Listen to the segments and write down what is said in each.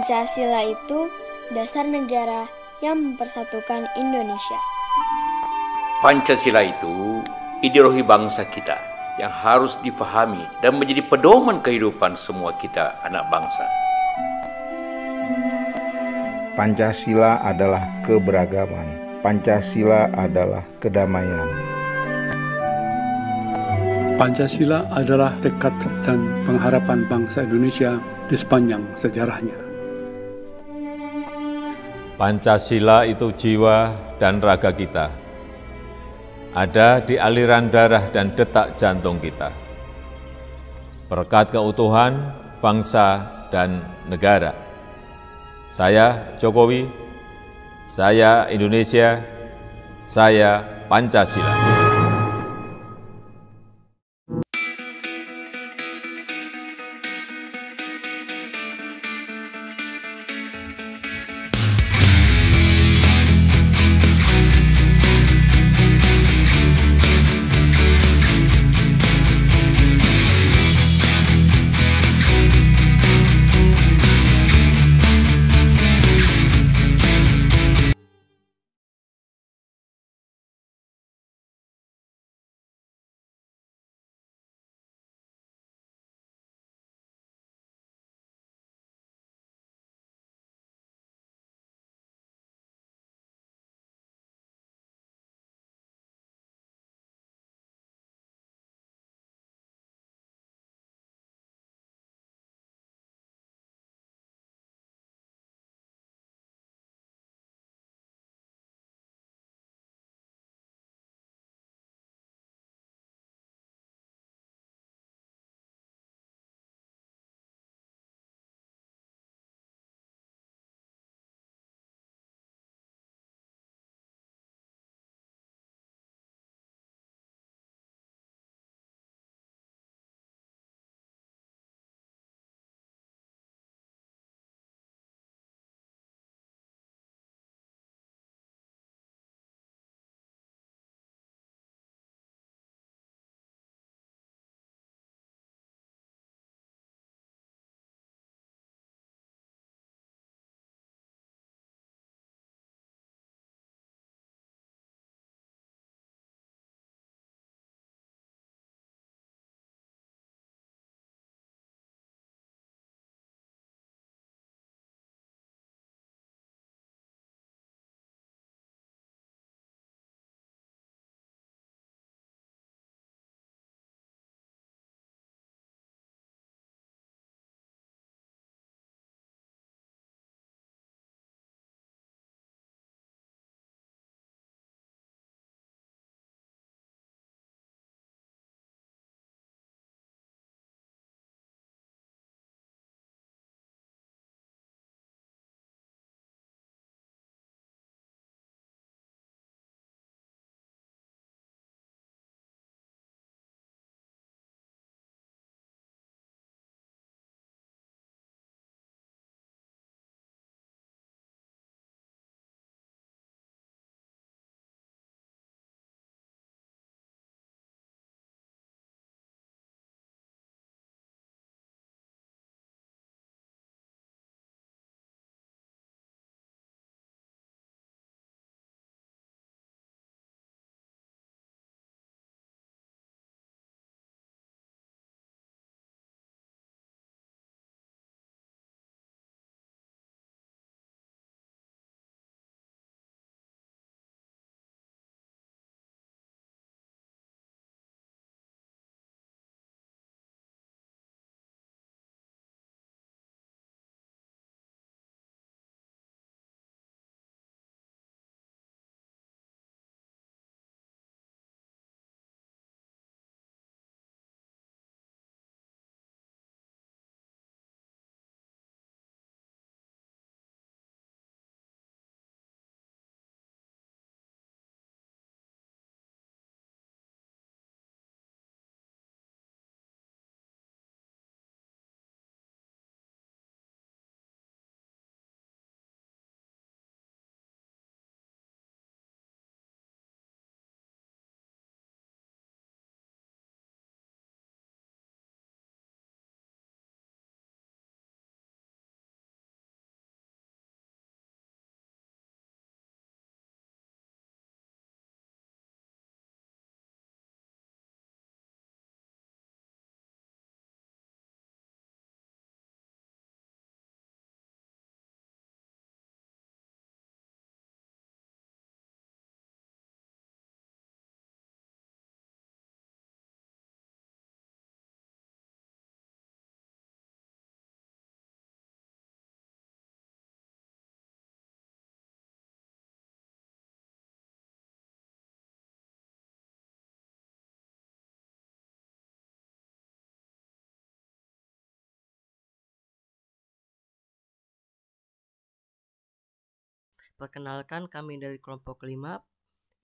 Pancasila itu dasar negara yang mempersatukan Indonesia. Pancasila itu ideologi bangsa kita yang harus difahami dan menjadi pedoman kehidupan semua kita anak bangsa. Pancasila adalah keberagaman. Pancasila adalah kedamaian. Pancasila adalah tekad dan pengharapan bangsa Indonesia di sepanjang sejarahnya. Pancasila itu jiwa dan raga kita. Ada di aliran darah dan detak jantung kita. Berkat keutuhan bangsa dan negara. Saya Jokowi, saya Indonesia, saya Pancasila. Perkenalkan kami dari kelompok kelima,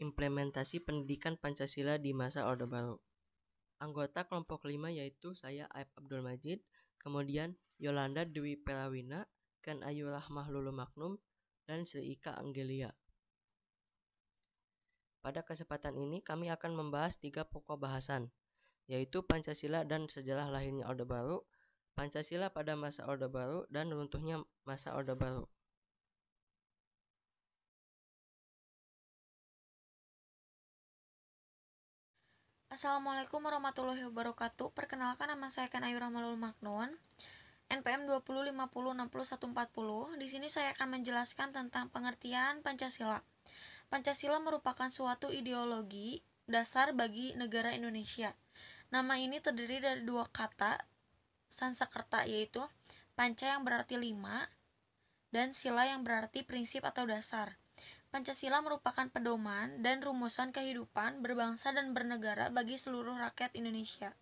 implementasi pendidikan Pancasila di masa Orde Baru. Anggota kelompok kelima yaitu saya Aib Abdul Majid, kemudian Yolanda Dewi Perawina, Ken Ayu Rahmah Lulu Maknum, dan Sri Ika Anggelia. Pada kesempatan ini kami akan membahas tiga pokok bahasan, yaitu Pancasila dan sejarah lahirnya Orde Baru, Pancasila pada masa Orde Baru, dan runtuhnya masa Orde Baru. Assalamualaikum warahmatullahi wabarakatuh. Perkenalkan nama saya Ken Ayu Rahmalul Magnun. NPM 20506140. Di sini saya akan menjelaskan tentang pengertian Pancasila. Pancasila merupakan suatu ideologi dasar bagi negara Indonesia. Nama ini terdiri dari dua kata Sansekerta yaitu panca yang berarti lima dan sila yang berarti prinsip atau dasar. Pancasila merupakan pedoman dan rumusan kehidupan berbangsa dan bernegara bagi seluruh rakyat Indonesia.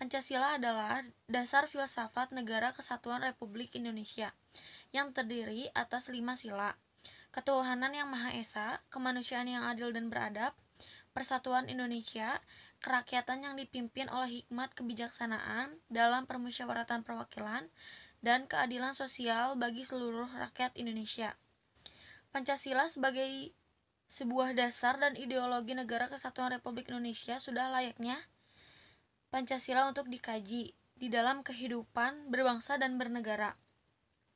Pancasila adalah dasar filsafat negara kesatuan Republik Indonesia yang terdiri atas lima sila, ketuhanan yang Maha Esa, kemanusiaan yang adil dan beradab, persatuan Indonesia, kerakyatan yang dipimpin oleh hikmat kebijaksanaan dalam permusyawaratan perwakilan, dan keadilan sosial bagi seluruh rakyat Indonesia. Pancasila sebagai sebuah dasar dan ideologi negara kesatuan Republik Indonesia sudah layaknya Pancasila untuk dikaji di dalam kehidupan berbangsa dan bernegara.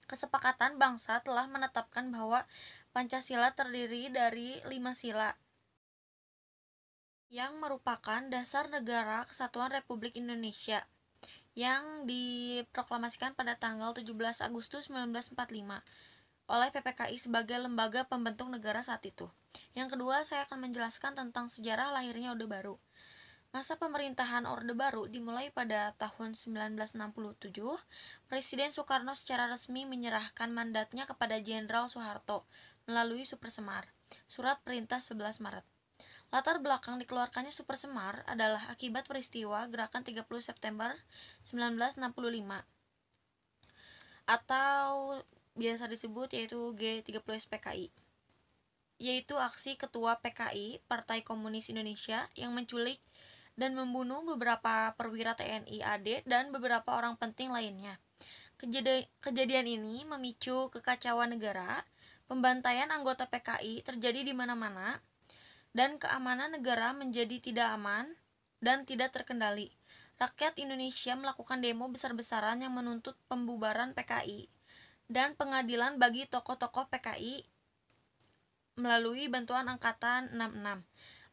Kesepakatan bangsa telah menetapkan bahwa Pancasila terdiri dari lima sila, yang merupakan dasar negara kesatuan Republik Indonesia yang diproklamasikan pada tanggal 17 Agustus 1945 oleh PPKI sebagai lembaga pembentuk negara saat itu. Yang kedua, saya akan menjelaskan tentang sejarah lahirnya Orde Baru. Masa pemerintahan Orde Baru dimulai pada tahun 1967. Presiden Soekarno secara resmi menyerahkan mandatnya kepada Jenderal Soeharto melalui Super Semar, surat perintah 11 Maret. Latar belakang dikeluarkannya Super Semar adalah akibat peristiwa gerakan 30 September 1965 atau biasa disebut yaitu G30S PKI yaitu aksi ketua PKI Partai Komunis Indonesia yang menculik dan membunuh beberapa perwira TNI AD dan beberapa orang penting lainnya. Kejadian, kejadian ini memicu kekacauan negara, pembantaian anggota PKI terjadi di mana-mana, dan keamanan negara menjadi tidak aman dan tidak terkendali. Rakyat Indonesia melakukan demo besar-besaran yang menuntut pembubaran PKI dan pengadilan bagi tokoh-tokoh PKI melalui bantuan Angkatan 66.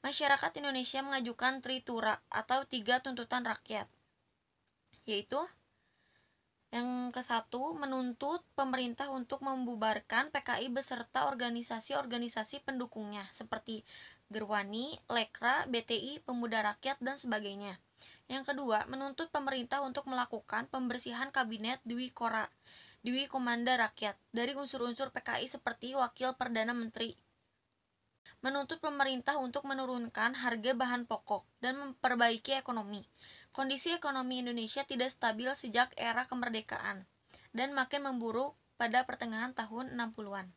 Masyarakat Indonesia mengajukan tritura atau tiga tuntutan rakyat, yaitu yang ke satu, menuntut pemerintah untuk membubarkan PKI beserta organisasi-organisasi pendukungnya seperti Gerwani, Lekra, BTI, Pemuda Rakyat, dan sebagainya. Yang kedua, menuntut pemerintah untuk melakukan pembersihan kabinet Dwi Kora Dwi Komanda Rakyat dari unsur-unsur PKI seperti Wakil Perdana Menteri menuntut pemerintah untuk menurunkan harga bahan pokok dan memperbaiki ekonomi. Kondisi ekonomi Indonesia tidak stabil sejak era kemerdekaan dan makin memburuk pada pertengahan tahun 60-an.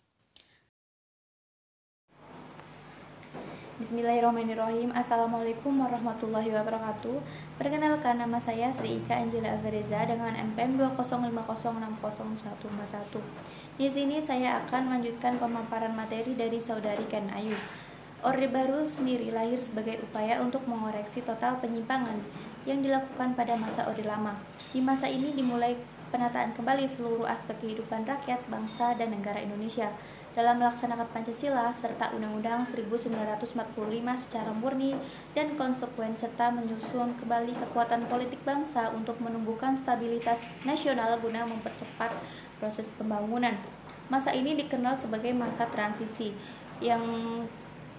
Bismillahirrahmanirrahim Assalamualaikum warahmatullahi wabarakatuh Perkenalkan nama saya Sri Ika Angela Avereza dengan MPM 205060101 Di sini saya akan melanjutkan pemaparan materi dari saudari Ken Ayu Orde Baru sendiri lahir sebagai upaya untuk mengoreksi total penyimpangan yang dilakukan pada masa Orde Lama. Di masa ini dimulai penataan kembali seluruh aspek kehidupan rakyat, bangsa, dan negara Indonesia dalam melaksanakan Pancasila serta Undang-Undang 1945 secara murni dan konsekuen serta menyusun kembali kekuatan politik bangsa untuk menumbuhkan stabilitas nasional guna mempercepat proses pembangunan. Masa ini dikenal sebagai masa transisi yang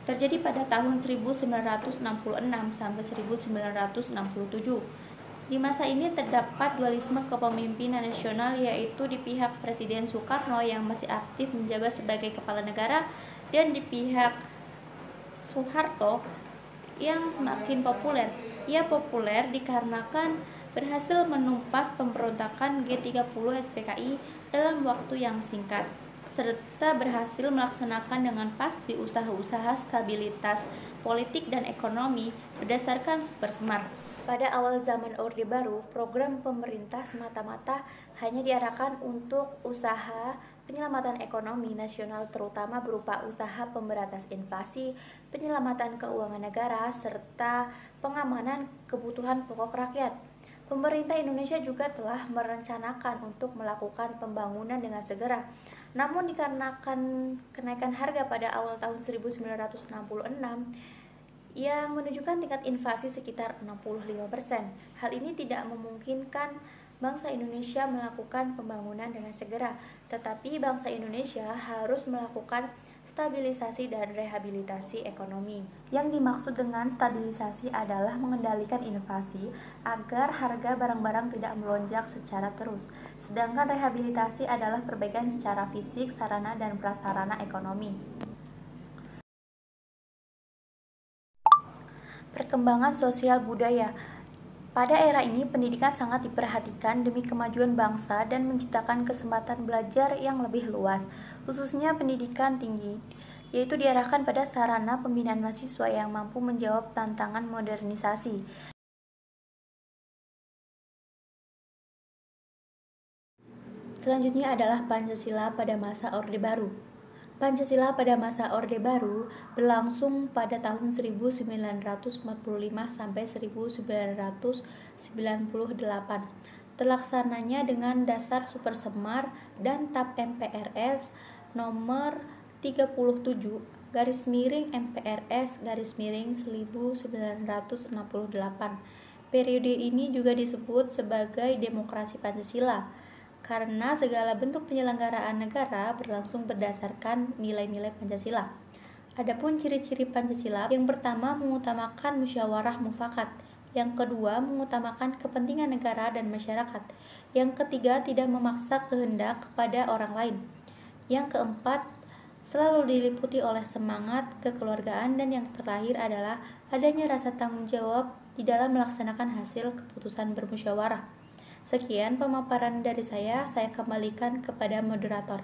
terjadi pada tahun 1966 sampai 1967 di masa ini terdapat dualisme kepemimpinan nasional yaitu di pihak Presiden Soekarno yang masih aktif menjabat sebagai kepala negara dan di pihak Soeharto yang semakin populer. Ia populer dikarenakan berhasil menumpas pemberontakan G30 SPKI dalam waktu yang singkat serta berhasil melaksanakan dengan pasti usaha-usaha stabilitas politik dan ekonomi berdasarkan super smart. Pada awal zaman Orde Baru, program pemerintah semata-mata hanya diarahkan untuk usaha penyelamatan ekonomi nasional terutama berupa usaha pemberantas inflasi, penyelamatan keuangan negara, serta pengamanan kebutuhan pokok rakyat. Pemerintah Indonesia juga telah merencanakan untuk melakukan pembangunan dengan segera. Namun dikarenakan kenaikan harga pada awal tahun 1966, yang menunjukkan tingkat inflasi sekitar 65%. Hal ini tidak memungkinkan bangsa Indonesia melakukan pembangunan dengan segera, tetapi bangsa Indonesia harus melakukan stabilisasi dan rehabilitasi ekonomi. Yang dimaksud dengan stabilisasi adalah mengendalikan inflasi agar harga barang-barang tidak melonjak secara terus. Sedangkan rehabilitasi adalah perbaikan secara fisik, sarana dan prasarana ekonomi. perkembangan sosial budaya. Pada era ini, pendidikan sangat diperhatikan demi kemajuan bangsa dan menciptakan kesempatan belajar yang lebih luas, khususnya pendidikan tinggi, yaitu diarahkan pada sarana pembinaan mahasiswa yang mampu menjawab tantangan modernisasi. Selanjutnya adalah Pancasila pada masa Orde Baru. Pancasila pada masa Orde Baru berlangsung pada tahun 1945 sampai 1998. Terlaksananya dengan dasar Supersemar dan TAP MPRS nomor 37 garis miring MPRS garis miring 1968. Periode ini juga disebut sebagai demokrasi Pancasila karena segala bentuk penyelenggaraan negara berlangsung berdasarkan nilai-nilai Pancasila. Adapun ciri-ciri Pancasila, yang pertama mengutamakan musyawarah mufakat, yang kedua mengutamakan kepentingan negara dan masyarakat, yang ketiga tidak memaksa kehendak kepada orang lain, yang keempat selalu diliputi oleh semangat kekeluargaan dan yang terakhir adalah adanya rasa tanggung jawab di dalam melaksanakan hasil keputusan bermusyawarah. Sekian pemaparan dari saya, saya kembalikan kepada moderator.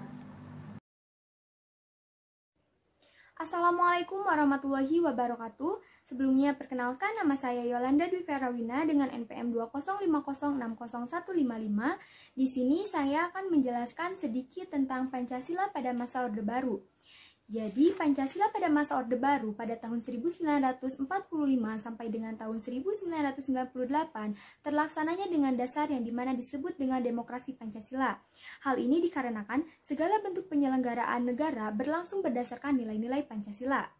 Assalamualaikum warahmatullahi wabarakatuh. Sebelumnya perkenalkan nama saya Yolanda Dwi Ferawina dengan NPM 205060155. Di sini saya akan menjelaskan sedikit tentang Pancasila pada masa Orde Baru. Jadi Pancasila pada masa Orde Baru pada tahun 1945 sampai dengan tahun 1998 terlaksananya dengan dasar yang dimana disebut dengan demokrasi Pancasila. Hal ini dikarenakan segala bentuk penyelenggaraan negara berlangsung berdasarkan nilai-nilai Pancasila.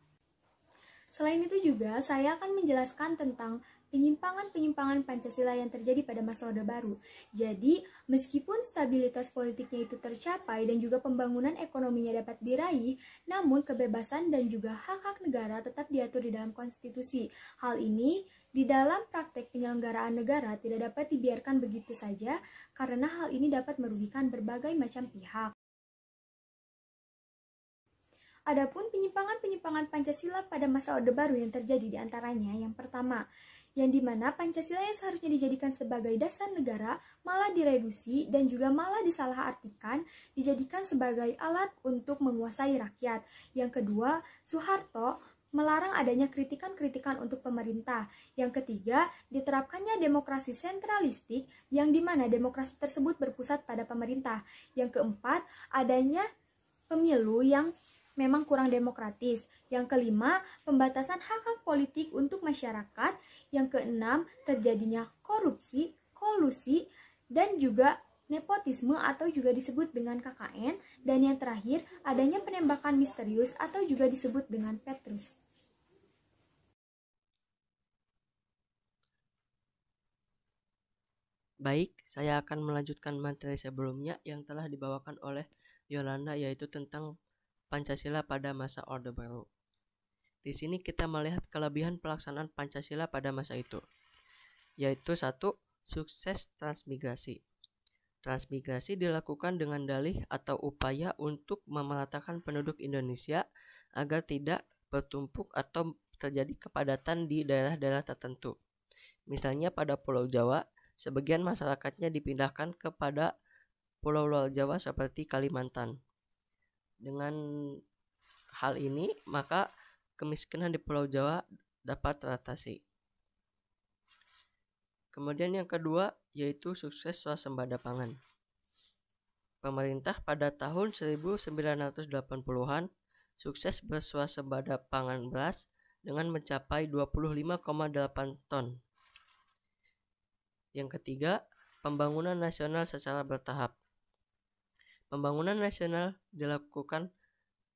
Selain itu juga, saya akan menjelaskan tentang penyimpangan-penyimpangan Pancasila yang terjadi pada masa Orde Baru. Jadi, meskipun stabilitas politiknya itu tercapai dan juga pembangunan ekonominya dapat diraih, namun kebebasan dan juga hak-hak negara tetap diatur di dalam konstitusi. Hal ini di dalam praktek penyelenggaraan negara tidak dapat dibiarkan begitu saja karena hal ini dapat merugikan berbagai macam pihak. Adapun penyimpangan-penyimpangan Pancasila pada masa Orde Baru yang terjadi di antaranya yang pertama, yang dimana Pancasila yang seharusnya dijadikan sebagai dasar negara malah direduksi dan juga malah disalahartikan dijadikan sebagai alat untuk menguasai rakyat. Yang kedua, Soeharto melarang adanya kritikan-kritikan untuk pemerintah. Yang ketiga, diterapkannya demokrasi sentralistik yang dimana demokrasi tersebut berpusat pada pemerintah. Yang keempat, adanya pemilu yang memang kurang demokratis. Yang kelima, pembatasan hak-hak politik untuk masyarakat yang keenam, terjadinya korupsi, kolusi, dan juga nepotisme atau juga disebut dengan KKN. Dan yang terakhir, adanya penembakan misterius atau juga disebut dengan Petrus. Baik, saya akan melanjutkan materi sebelumnya yang telah dibawakan oleh Yolanda yaitu tentang Pancasila pada masa Orde Baru. Di sini kita melihat kelebihan pelaksanaan Pancasila pada masa itu, yaitu satu sukses transmigrasi. Transmigrasi dilakukan dengan dalih atau upaya untuk memeratakan penduduk Indonesia agar tidak bertumpuk atau terjadi kepadatan di daerah-daerah tertentu. Misalnya pada Pulau Jawa, sebagian masyarakatnya dipindahkan kepada pulau-pulau Jawa seperti Kalimantan. Dengan hal ini, maka kemiskinan di Pulau Jawa dapat teratasi. Kemudian yang kedua yaitu sukses swasembada pangan. Pemerintah pada tahun 1980-an sukses bersuasembada pangan beras dengan mencapai 25,8 ton. Yang ketiga, pembangunan nasional secara bertahap. Pembangunan nasional dilakukan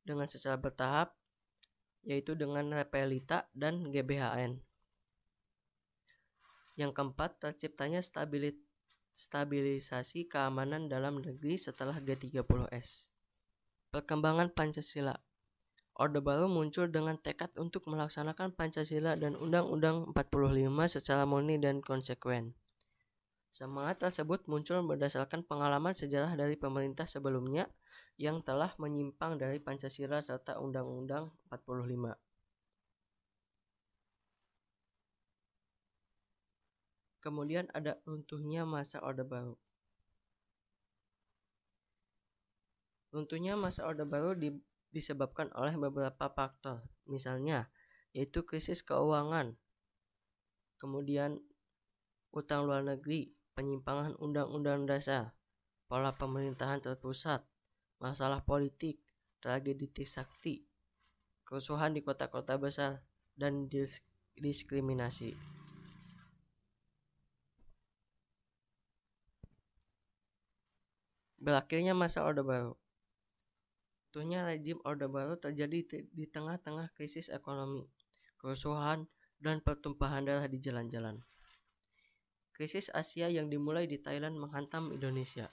dengan secara bertahap yaitu dengan repelita dan GBHN. Yang keempat, terciptanya stabilit stabilisasi keamanan dalam negeri setelah G30S. Perkembangan Pancasila Orde Baru muncul dengan tekad untuk melaksanakan Pancasila dan Undang-Undang 45 secara murni dan konsekuen. Semangat tersebut muncul berdasarkan pengalaman sejarah dari pemerintah sebelumnya yang telah menyimpang dari Pancasila serta Undang-Undang 45. Kemudian ada runtuhnya masa Orde Baru. Runtuhnya masa Orde Baru di, disebabkan oleh beberapa faktor, misalnya yaitu krisis keuangan, kemudian utang luar negeri, penyimpangan undang-undang dasar, pola pemerintahan terpusat, masalah politik, tragedi tisakti, kerusuhan di kota-kota besar, dan diskriminasi. Berakhirnya masa Orde Baru. Tentunya rejim Orde Baru terjadi di tengah-tengah krisis ekonomi, kerusuhan, dan pertumpahan darah di jalan-jalan. Krisis Asia yang dimulai di Thailand menghantam Indonesia.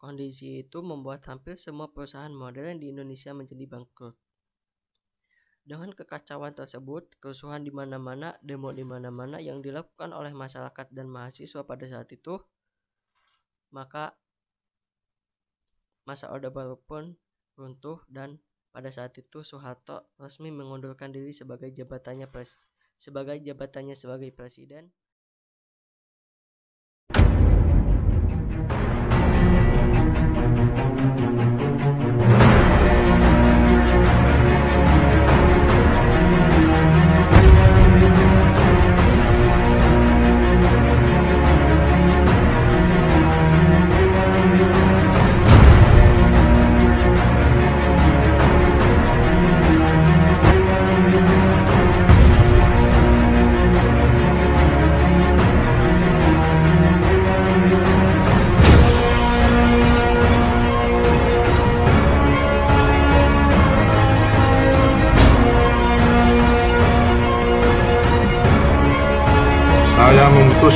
Kondisi itu membuat hampir semua perusahaan modern di Indonesia menjadi bangkrut. Dengan kekacauan tersebut, kerusuhan di mana-mana, demo di mana-mana yang dilakukan oleh masyarakat dan mahasiswa pada saat itu, maka masa Orde Baru pun runtuh dan pada saat itu Soeharto resmi mengundurkan diri sebagai jabatannya pres sebagai jabatannya sebagai presiden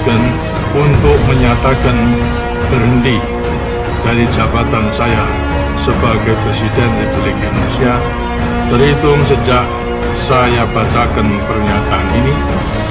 memutuskan untuk menyatakan berhenti dari jabatan saya sebagai Presiden Republik Indonesia terhitung sejak saya bacakan pernyataan ini